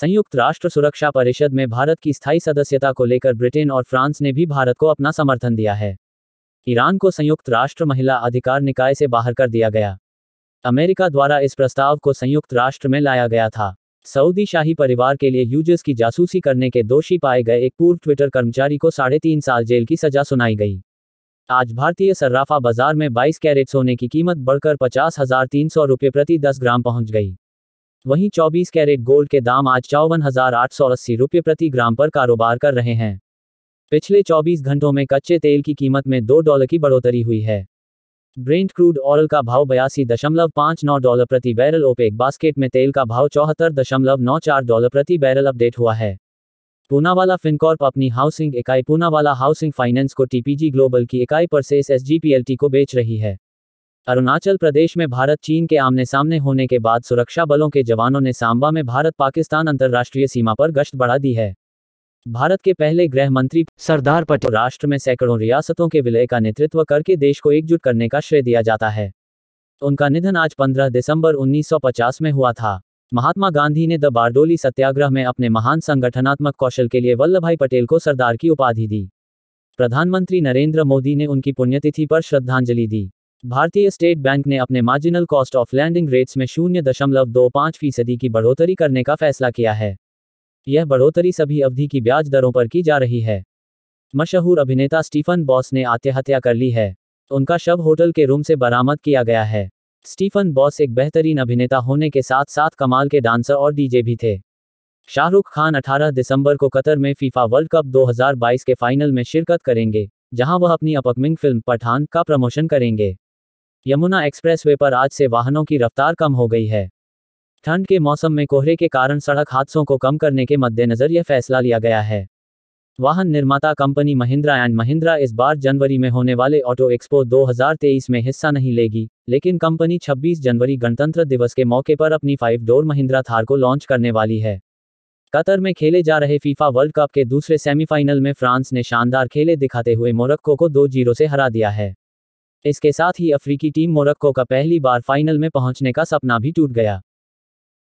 संयुक्त राष्ट्र सुरक्षा परिषद में भारत की स्थायी सदस्यता को लेकर ब्रिटेन और फ्रांस ने भी भारत को अपना समर्थन दिया है ईरान को संयुक्त राष्ट्र महिला अधिकार निकाय से बाहर कर दिया गया अमेरिका द्वारा इस प्रस्ताव को संयुक्त राष्ट्र में लाया गया था सऊदी शाही परिवार के लिए यूजर्स की जासूसी करने के दोषी पाए गए एक पूर्व ट्विटर कर्मचारी को साढ़े तीन साल जेल की सजा सुनाई गई आज भारतीय सर्राफा बाजार में 22 कैरेट सोने की कीमत बढ़कर पचास हजार तीन सौ रुपये प्रति 10 ग्राम पहुंच गई वहीं 24 कैरेट गोल्ड के दाम आज चौवन हजार आठ सौ अस्सी रुपये प्रति ग्राम पर कारोबार कर रहे हैं पिछले 24 घंटों में कच्चे तेल की कीमत में दो डॉलर की बढ़ोतरी हुई है ब्रेंट क्रूड ऑयल का भाव बयासी दशमलव पाँच नौ डॉलर प्रति बैरल ओपेक बास्केट में तेल का भाव चौहत्तर दशमलव नौ चार डॉलर प्रति बैरल अपडेट हुआ है पूनावाला फिनकॉर्प अपनी हाउसिंग इकाई पूनावाला हाउसिंग फाइनेंस को टीपीजी ग्लोबल की इकाई पर से एस को बेच रही है अरुणाचल प्रदेश में भारत चीन के आमने सामने होने के बाद सुरक्षा बलों के जवानों ने सांबा में भारत पाकिस्तान अंतर्राष्ट्रीय सीमा पर गश्त बढ़ा दी है भारत के पहले गृह मंत्री सरदार पटेल राष्ट्र में सैकड़ों रियासतों के विलय का नेतृत्व करके देश को एकजुट करने का श्रेय दिया जाता है उनका निधन आज 15 दिसंबर 1950 में हुआ था महात्मा गांधी ने द बारडोली सत्याग्रह में अपने महान संगठनात्मक कौशल के लिए वल्लभ भाई पटेल को सरदार की उपाधि दी प्रधानमंत्री नरेंद्र मोदी ने उनकी पुण्यतिथि पर श्रद्धांजलि दी भारतीय स्टेट बैंक ने अपने marginal cost of lending rates में शून्य दशमलव दो पाँच फीसदी की बढ़ोतरी करने का फैसला किया है यह बढ़ोतरी सभी अवधि की ब्याज दरों पर की जा रही है मशहूर अभिनेता स्टीफन बॉस ने आत्महत्या कर ली है उनका शव होटल के रूम से बरामद किया गया है स्टीफन बॉस एक बेहतरीन अभिनेता होने के साथ साथ कमाल के डांसर और डीजे भी थे शाहरुख खान 18 दिसंबर को कतर में फीफा वर्ल्ड कप 2022 के फाइनल में शिरकत करेंगे जहां वह अपनी अपकमिंग फिल्म पठान का प्रमोशन करेंगे यमुना एक्सप्रेसवे पर आज से वाहनों की रफ्तार कम हो गई है ठंड के मौसम में कोहरे के कारण सड़क हादसों को कम करने के मद्देनजर यह फैसला लिया गया है वाहन निर्माता कंपनी महिंद्रा एंड महिंद्रा इस बार जनवरी में होने वाले ऑटो एक्सपो 2023 में हिस्सा नहीं लेगी लेकिन कंपनी 26 जनवरी गणतंत्र दिवस के मौके पर अपनी फाइव डोर महिंद्रा थार को लॉन्च करने वाली है कतर में खेले जा रहे फीफा वर्ल्ड कप के दूसरे सेमीफाइनल में फ्रांस ने शानदार खेले दिखाते हुए मोरक्को को दो जीरो से हरा दिया है इसके साथ ही अफ्रीकी टीम मोरक्को का पहली बार फाइनल में पहुंचने का सपना भी टूट गया